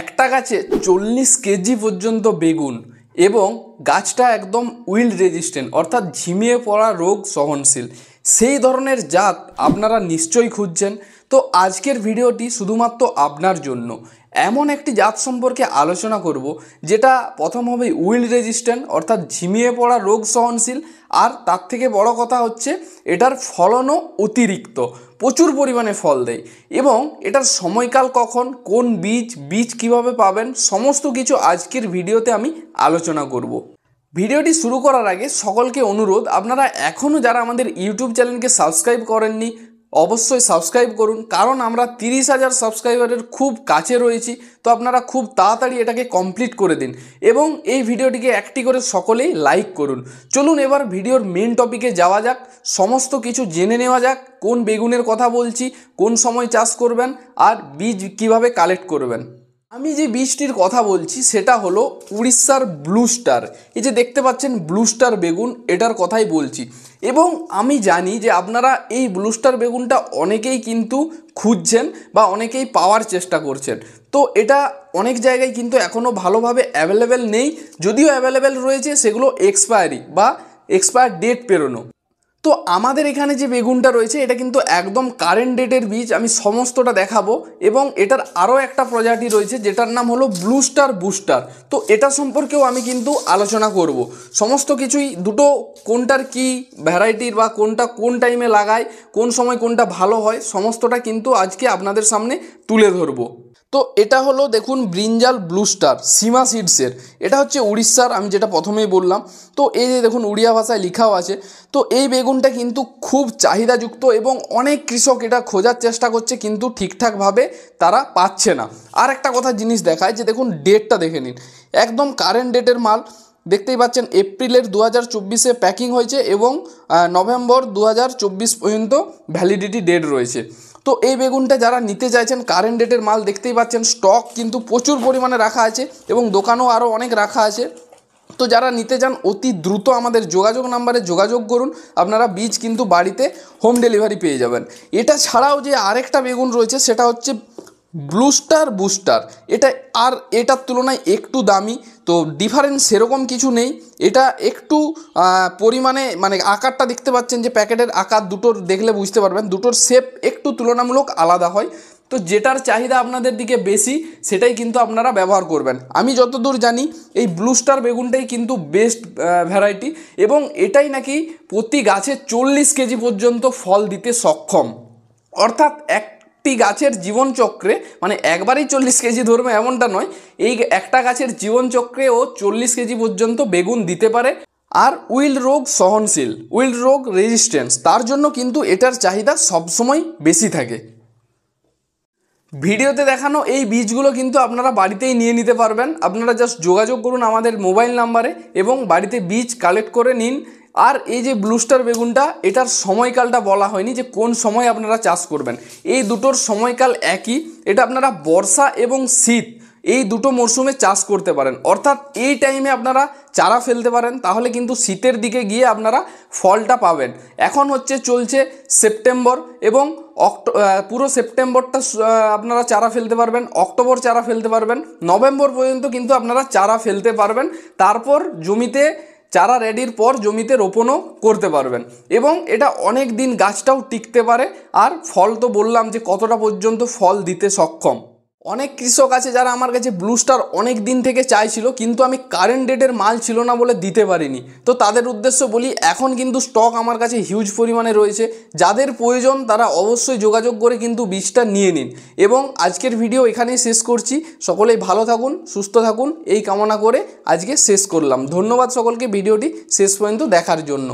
একটা গাছে চল্লিশ কেজি পর্যন্ত বেগুন এবং গাছটা একদম উইল রেজিস্ট্যান্ট অর্থাৎ ঝিমিয়ে পড়া রোগ সহনশীল সেই ধরনের জাত আপনারা নিশ্চয়ই খুঁজছেন তো আজকের ভিডিওটি শুধুমাত্র আপনার জন্য এমন একটি জাত সম্পর্কে আলোচনা করব যেটা প্রথম হবে উইল রেজিস্ট্যান্ট অর্থাৎ ঝিমিয়ে পড়া রোগ সহনশীল আর তার থেকে বড় কথা হচ্ছে এটার ফলনও অতিরিক্ত প্রচুর পরিমাণে ফল দেয় এবং এটার সময়কাল কখন কোন বীজ বীজ কিভাবে পাবেন সমস্ত কিছু আজকের ভিডিওতে আমি আলোচনা করব। ভিডিওটি শুরু করার আগে সকলকে অনুরোধ আপনারা এখনও যারা আমাদের ইউটিউব চ্যানেলকে সাবস্ক্রাইব করেননি অবশ্যই সাবস্ক্রাইব করুন কারণ আমরা তিরিশ হাজার সাবস্ক্রাইবারের খুব কাছে রয়েছি তো আপনারা খুব তাড়াতাড়ি এটাকে কমপ্লিট করে দিন এবং এই ভিডিওটিকে একটি করে সকলেই লাইক করুন চলুন এবার ভিডিওর মেন টপিকে যাওয়া যাক সমস্ত কিছু জেনে নেওয়া যাক কোন বেগুনের কথা বলছি কোন সময় চাষ করবেন আর বীজ কিভাবে কালেক্ট করবেন আমি যে বীজটির কথা বলছি সেটা হলো উড়িষ্যার ব্লু স্টার এই যে দেখতে পাচ্ছেন ব্লু স্টার বেগুন এটার কথাই বলছি এবং আমি জানি যে আপনারা এই ব্লু স্টার বেগুনটা অনেকেই কিন্তু খুঁজছেন বা অনেকেই পাওয়ার চেষ্টা করছেন তো এটা অনেক জায়গায় কিন্তু এখনও ভালোভাবে অ্যাভেলেবেল নেই যদিও অ্যাভেলেবেল রয়েছে সেগুলো এক্সপায়ারি বা এক্সপায়ার ডেট পেরোনো তো আমাদের এখানে যে বেগুনটা রয়েছে এটা কিন্তু একদম কারেন্ট ডেটের বীজ আমি সমস্তটা দেখাবো এবং এটার আরও একটা প্রজাতি রয়েছে যেটার নাম হলো ব্লু স্টার বুস্টার তো এটা সম্পর্কেও আমি কিন্তু আলোচনা করব। সমস্ত কিছুই দুটো কোনটার কি ভ্যারাইটির বা কোনটা কোন টাইমে লাগায় কোন সময় কোনটা ভালো হয় সমস্তটা কিন্তু আজকে আপনাদের সামনে তুলে ধরবো তো এটা হলো দেখুন ব্রিঞ্জাল ব্লু স্টার সীমা সিডসের এটা হচ্ছে উড়িষ্যার আমি যেটা প্রথমেই বললাম তো এই যে দেখুন উড়িয়া ভাষায় লিখাও আছে তো এই বেগুন লোনটা কিন্তু খুব চাহিদাযুক্ত এবং অনেক কৃষক এটা খোঁজার চেষ্টা করছে কিন্তু ঠিকঠাকভাবে তারা পাচ্ছে না আর একটা কথা জিনিস দেখায় যে দেখুন ডেটটা দেখে নিন একদম কারেন্ট ডেটের মাল দেখতেই পাচ্ছেন এপ্রিলের দু হাজার চব্বিশে প্যাকিং হয়েছে এবং নভেম্বর দু হাজার চব্বিশ পর্যন্ত ভ্যালিডিটি ডেট রয়েছে তো এই বেগুনটা যারা নিতে চাইছেন কারেন্ট ডেটের মাল দেখতেই পাচ্ছেন স্টক কিন্তু প্রচুর পরিমাণে রাখা আছে এবং দোকানও আরও অনেক রাখা আছে তো যারা নিতে চান অতি দ্রুত আমাদের যোগাযোগ নাম্বারে যোগাযোগ করুন আপনারা বীজ কিন্তু বাড়িতে হোম ডেলিভারি পেয়ে যাবেন এটা ছাড়াও যে আরেকটা বেগুন রয়েছে সেটা হচ্ছে ব্লুস্টার বুস্টার এটা আর এটার তুলনায় একটু দামি তো ডিফারেন্স সেরকম কিছু নেই এটা একটু পরিমাণে মানে আকারটা দেখতে পাচ্ছেন যে প্যাকেটের আকার দুটোর দেখলে বুঝতে পারবেন দুটোর শেপ একটু তুলনামূলক আলাদা হয় তো যেটার চাহিদা আপনাদের দিকে বেশি সেটাই কিন্তু আপনারা ব্যবহার করবেন আমি যতদূর জানি এই ব্লু স্টার বেগুনটাই কিন্তু বেস্ট ভ্যারাইটি এবং এটাই নাকি প্রতি গাছে চল্লিশ কেজি পর্যন্ত ফল দিতে সক্ষম অর্থাৎ এক একটি গাছের জীবনচক্রে মানে একবারেই চল্লিশ কেজি ধরবে এমনটা নয় এই একটা গাছের জীবনচক্রে ও চল্লিশ কেজি পর্যন্ত বেগুন দিতে পারে আর উইল রোগ সহনশীল উইল রোগ রেজিস্ট্যান্স তার জন্য কিন্তু এটার চাহিদা সবসময় বেশি থাকে ভিডিওতে দেখানো এই বীজগুলো কিন্তু আপনারা বাড়িতেই নিয়ে নিতে পারবেন আপনারা জাস্ট যোগাযোগ করুন আমাদের মোবাইল নাম্বারে এবং বাড়িতে বীজ কালেক্ট করে নিন আর এই যে ব্লুস্টার বেগুনটা এটার সময়কালটা বলা হয়নি যে কোন সময় আপনারা চাষ করবেন এই দুটোর সময়কাল একই এটা আপনারা বর্ষা এবং শীত এই দুটো মরশুমে চাষ করতে পারেন অর্থাৎ এই টাইমে আপনারা চারা ফেলতে পারেন তাহলে কিন্তু শীতের দিকে গিয়ে আপনারা ফলটা পাবেন এখন হচ্ছে চলছে সেপ্টেম্বর এবং অক্টো পুরো সেপ্টেম্বরটা আপনারা চারা ফেলতে পারবেন অক্টোবর চারা ফেলতে পারবেন নভেম্বর পর্যন্ত কিন্তু আপনারা চারা ফেলতে পারবেন তারপর জমিতে চারা রেডির পর জমিতে রোপণও করতে পারবেন এবং এটা অনেক দিন গাছটাও টিকতে পারে আর ফল তো বললাম যে কতটা পর্যন্ত ফল দিতে সক্ষম অনেক কৃষক আছে যারা আমার কাছে ব্লু স্টার অনেক দিন থেকে চাইছিল কিন্তু আমি কারেন্ট ডেটের মাল ছিল না বলে দিতে পারিনি তো তাদের উদ্দেশ্য বলি এখন কিন্তু স্টক আমার কাছে হিউজ পরিমাণে রয়েছে যাদের প্রয়োজন তারা অবশ্যই যোগাযোগ করে কিন্তু বীজটা নিয়ে নিন এবং আজকের ভিডিও এখানেই শেষ করছি সকলেই ভালো থাকুন সুস্থ থাকুন এই কামনা করে আজকে শেষ করলাম ধন্যবাদ সকলকে ভিডিওটি শেষ পর্যন্ত দেখার জন্য